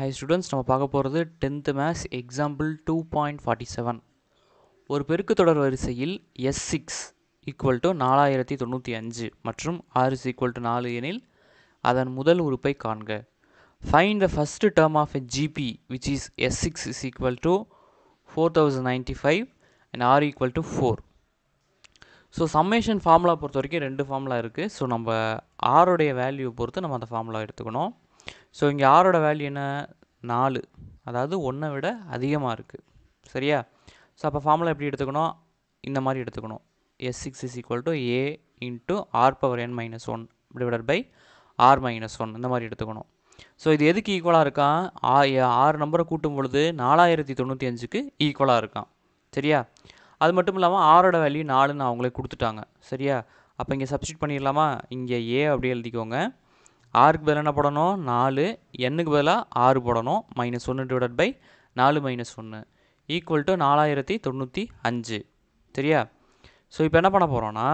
high students நம்ம பார்க்க போகிறது tenth maths example two point forty seven ஒரு பெருக்கு தொடர் வரிசையில் எஸ் சிக்ஸ் ஈக்குவல் டு நாலாயிரத்தி தொண்ணூற்றி அஞ்சு மற்றும் ஆறு இஸ் ஈக்குவல் டு நாலு எனில் அதன் முதல் உறுப்பை காண்க find the first term of a GP which is S six is equal to four thousand ninety five and r equal to four so summation formula பொறுத்த வரைக்கும் ரெண்டு ஃபார்முலா இருக்குது ஸோ நம்ம ஆருடைய வேல்யூ பொறுத்து நம்ம அந்த ஃபார்முலா எடுத்துக்கணும் ஸோ இங்கே ஆரோட வேல்யூ என்ன நாலு அதாவது ஒன்றை விட அதிகமாக இருக்குது சரியா ஸோ அப்போ ஃபார்முலா எப்படி எடுத்துக்கணும் இந்த மாதிரி எடுத்துக்கணும் S six is equal to a into r power n minus one divided by r minus one இந்த மாதிரி எடுத்துக்கணும் ஸோ இது எதுக்கு ஈக்குவலாக இருக்கான் ஆ ஆறு நம்பரை கூட்டும் பொழுது நாலாயிரத்தி தொண்ணூற்றி அஞ்சுக்கு ஈக்குவலாக இருக்கான் சரியா அது மட்டும் இல்லாமல் ஆரோட வேல்யூ நாலுன்னு அவங்களே கொடுத்துட்டாங்க சரியா அப்போ இங்கே சப்ஸ்டியூட் பண்ணிடலாமா இங்கே ஏ அப்படியே எழுதிக்கோங்க ஆறுக்கு பதிலாக என்ன போடணும் நாலு எண்ணுக்கு பதிலாக ஆறு போடணும் மைனஸ் ஒன்று டிவைடட் பை நாலு மைனஸ் ஒன்று ஈக்குவல் டு நாலாயிரத்தி தொண்ணூற்றி அஞ்சு சரியா ஸோ இப்போ என்ன பண்ண போகிறோன்னா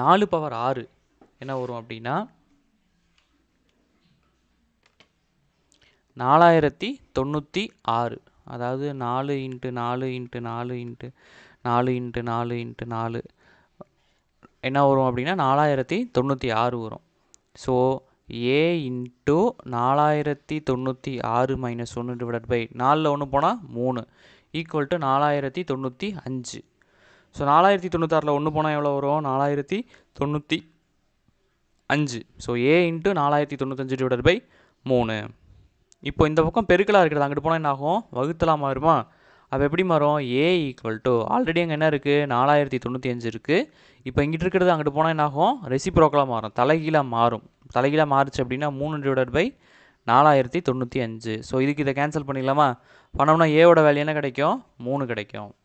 நாலு பவர் ஆறு என்ன வரும் அப்படின்னா நாலாயிரத்தி தொண்ணூற்றி ஆறு அதாவது நாலு இன்ட்டு நாலு இன்ட்டு நாலு இன்ட்டு நாலு இன்ட்டு நாலு இன்ட்டு நாலு என்ன வரும் அப்படின்னா நாலாயிரத்தி தொண்ணூற்றி ஆறு வரும் ஸோ ஏ இன்ட்டு நாலாயிரத்தி தொண்ணூற்றி ஆறு மைனஸ் ஒன்று டிவைட் பை நாலில் ஒன்று போனால் மூணு ஈக்குவல் டு நாலாயிரத்தி தொண்ணூற்றி அஞ்சு ஸோ நாலாயிரத்தி தொண்ணூத்தாறில் ஒன்று போனால் எவ்வளோ வரும் நாலாயிரத்தி தொண்ணூற்றி அஞ்சு ஸோ ஏ இன்ட்டு நாலாயிரத்தி தொண்ணூத்தஞ்சு டிவைட் பை மூணு இப்போ இந்த பக்கம் பெருக்கலாக இருக்கிறது அங்கிட்டு போனால் என்ன ஆகும் வகுத்தலாக மாறுமா அப்போ எப்படி மாறும் ஏ ஈக்குவல் டு ஆல்ரெடி அங்கே என்ன இருக்குது நாலாயிரத்தி தொண்ணூற்றி அஞ்சு இருக்குது இப்போ இங்கிட்டு இருக்கிறது அங்கிட்டு போனால் என்னாகும் ரெசிப்ரோக்கலாக மாறும் தலைகீழாக மாறும் தலைகீழாக மாறுச்சு அப்படின்னா மூணு டிவைட் பை நாலாயிரத்தி தொண்ணூற்றி அஞ்சு ஸோ இதுக்கு இதை கேன்சல் பண்ணிடலாமா பண்ணோம்னா ஏவோட வேல்யூ என்ன கிடைக்கும் மூணு கிடைக்கும்